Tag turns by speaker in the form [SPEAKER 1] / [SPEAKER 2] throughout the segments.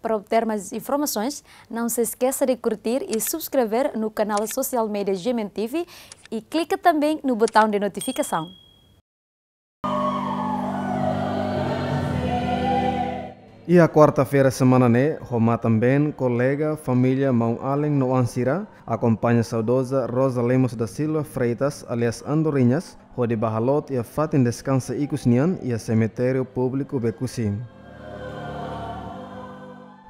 [SPEAKER 1] Para obter mais informações, não se esqueça de curtir e subscrever no canal Social Media Gemen TV e clique também no botão de notificação.
[SPEAKER 2] E a quarta-feira semana né, Roma também, colega, família Mão Allen no Ansira, acompanha a saudosa Rosa Lemos da Silva Freitas, alias Andorinhas, Rodi Bahalot e a Fatin Descansa Ikusnian e a Cemitério Público Becusim.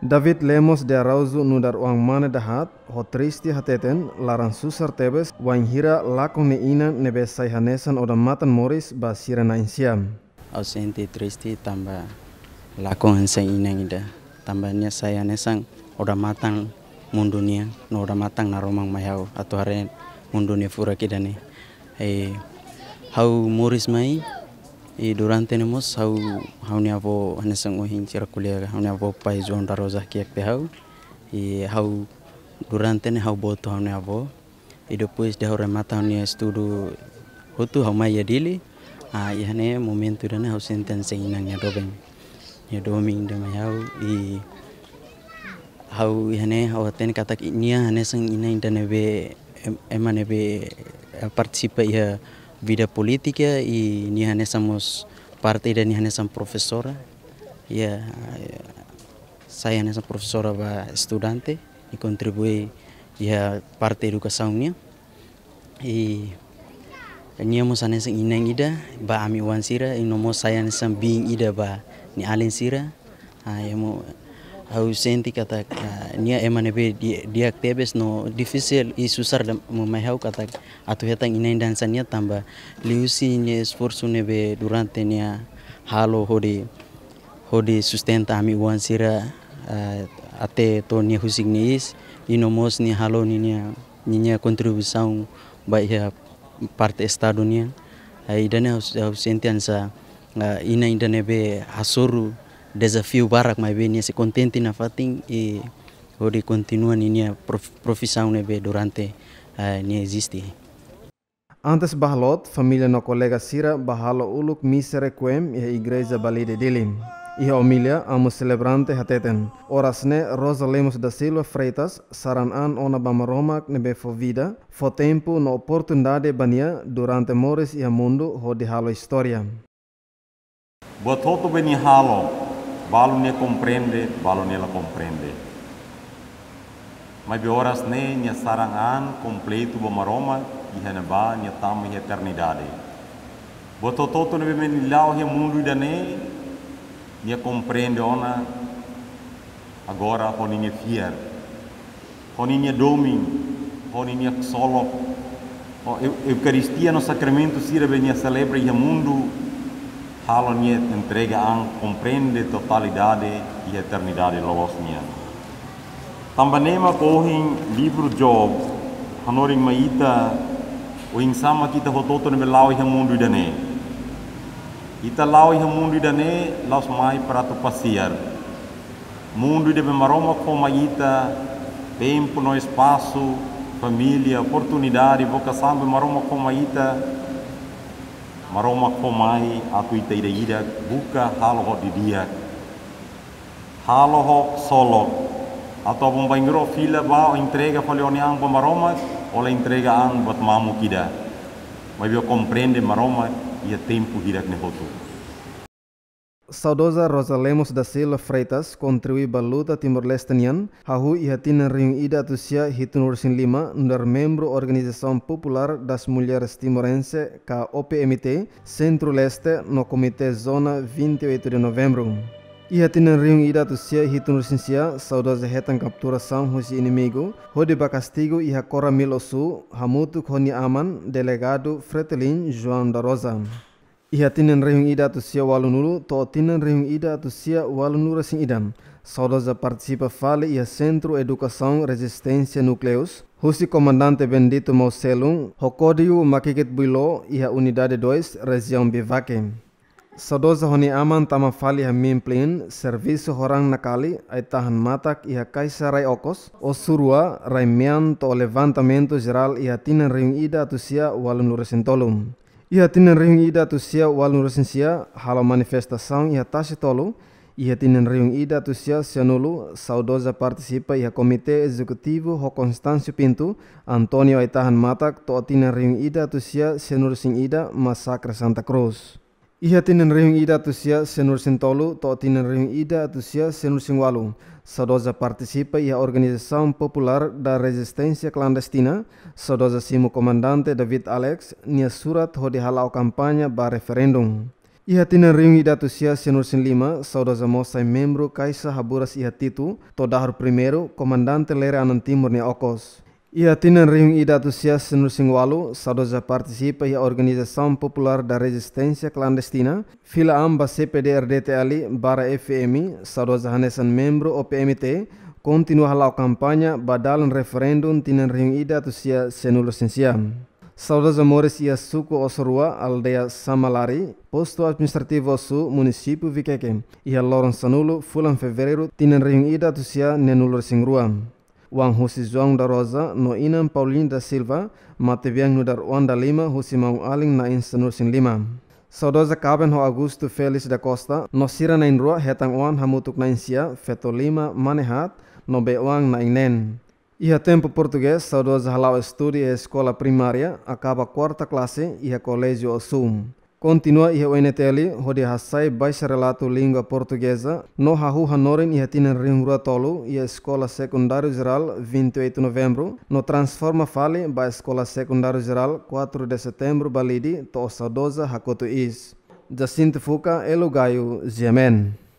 [SPEAKER 2] David Lemos de arauzu nudar uang mana dahat, ho tristi hateten, laran susar tebes, wain hira lakon ne ina nebe saihanesan oda matan moris basira na insiam.
[SPEAKER 1] Ausenti tristi tambah lakon hensa ina ngida, tamba nia saihanesan oda matan mundunia, no oda matan naromang mayau, atau hari mundunia furaki dani. Hey, hau moris mai, e durante nemos hau hauni avo ya hanesango hinchira hau hauni avo ya pai zon daroza ki ekte hau e hau durante ne hau boto hauni avo ya e depois de hau remata hauni estudo hotu hau mai dili, a ihane momento dana hau sentense inang ya dobeng ya doming de mai hau e hau hane hau aten katak inia hanesang inang be emanebe eh, participa ia vida política y ni somos parte dan ni somos profesora. Ya, saya ni profesora ba estudante y contribuye ya parte educasaunnya. Y ni mo sana inang ida ba ami wansira, ino mo saya ni bing ida ba ni alin sira. Ah, ya mo hausenti katak uh, nia emane be diak tebes no difficile i susar da mai hau katak atu hetang inai dansa sania tamba liusi nia esforço ne be durante nia halo hodi hodi sustenta ami wan sira uh, ate to nia husik Nia is ino mos nia halo ni nia nia kontribusaung baik ya parte estado nia ai dane hausenti ansa uh, ina indane be hasoru desafio barra mais é bem se contente na fatin e hoje continua minha profissão né durante a eh, minha existência.
[SPEAKER 2] Antes Barlot, família no colega Sira bahalo uluk miserequem e a igreja balide dele. Iha omilia amo celebrante hateten. Orasne né, Rosa Lemos da Silva Freitas saran an ona bamaroma nebe fo vida, fo tempo na oportunidade bania durante mores e a mundo ho de halo história.
[SPEAKER 3] Bototo beni halo Balu ne compreende, balu ne la compreende. Mai bioras ne ne sarangan completo bom aroma. e reneba ne tamo e eternidade. Botototo ne bemen lao he mundo da ne ne compreende ona agora honi ne fier. Honi ne domin, honi ne solo. O Eucaristia no sacramento sirve ne celebra e mundo Haloniet entrega a compreende totalidade e eternidade Lobosnia. Tambanema correm livro Job, Hanorin Maita, o insama kita hototo nebe lau iha mundu idane. Ita lau iha mundu idane, laus mai prato passear. Mundo debe maroma com ita, tempo no espaço, família, oportunidade, vocação, maroma com ita, maroma komai aku ite ida ida buka haloho di dia haloho solo atau pembaingro fila bao entrega falioni ang pamaroma ola entrega ang buat mamu kida mabio komprende maroma ia tempo hidak ne hotu
[SPEAKER 2] Saudosa Rosa Lemos da Silva Freitas kontriwi baluta Timor Lestenian, hahu ihatin reunida tusia hitun ursin lima under membro Organização Popular das Mulheres Timorense, KOPMT, Centro Leste, no Comitê Zona 28 de Novembro. Ihatin reunida tusia hitun ursin sia, saudosa hetan capturação husi inimigo, hodiba castigo iha cora milosu, hamutu koni aman, delegado Fretelin João da Rosa. Iha tinan rehung ida tu sia walunulu, to tinen rehung ida tu sia walunura sing idam. Saudosa participa fale iha Centro Educação Resistência Nucleus, Husi komandante Bendito Mauselung, hokodiu Maquiquet bilo ia a Unidade 2, Região Bivaque. Saudosa honi aman tama fali ha mimplin, servisu horang nakali, ai tahan matak ia kaisa rai okos, osurua surua rai to levantamento geral iha tinen reunida tusia walunura sintolum. Ia tinen riung ida tu sia wal nurusin sia hala manifestação ia tasi tolu. Ia tinen riung ida tu sia sianulu saudosa participa ia comitê executivo ho Constâncio Pinto, Antônio Aitahan Matak to tinen riung ida tu sia sianurusin ida massacre Santa Cruz. Iha tinen rehung ida tusia senur sin tolu, to tinen rehung ida tusia senur sin walu. Saudosa participa iha organização popular da resistência clandestina. Saudosa simo Komandante David Alex, nia surat ho dihalau kampanye ba referendum. Iha tinen rehung ida tusia senur sin lima, saudosa moça e membro Kaisa Haburas iha Tito, to dahar primeiro, comandante Lera Anantimur nia Okos. Ia a tina reunião e dados cias no Singualo, Sadoza participa e a Popular da Resistência Clandestina, fila amba ali bara FMI Sadoza Hanesan membro OPMT, continua halau campanha badalan um referendum tina reunião e dados cias senulo ia suku amores Osorua, aldea Samalari, posto administrativo su munisipu Viqueque, Ia a Lorenzo fulan fevereiro, tina reunião e dados cias Wang husi João da Rosa, no Inam Paulinho da Silva, Mateviang no dar onda Lima, husi mau Aling na Insenursin Lima. Saudosa kaben ho Augusto Felis da Costa, no Sira na Inrua, Hetang Wan Hamutuk na Insia, Feto Lima, Manehat, no Be Beuang na Inen. Iha tempo portugues saudosa Halau estudia e escola primaria, acaba quarta classe iha a colégio Osum. Continua ia oineteli, há hassai baix relato língua portuguesa, no hahu hanorin ia tinen ringrua tolu, ia escola secundária geral 28 de novembro, no transforma fale ba escola secundária geral 4 de setembro balidi, to saudosa hakoto is. Jacinto Fuca, Elugaio, Ziamen.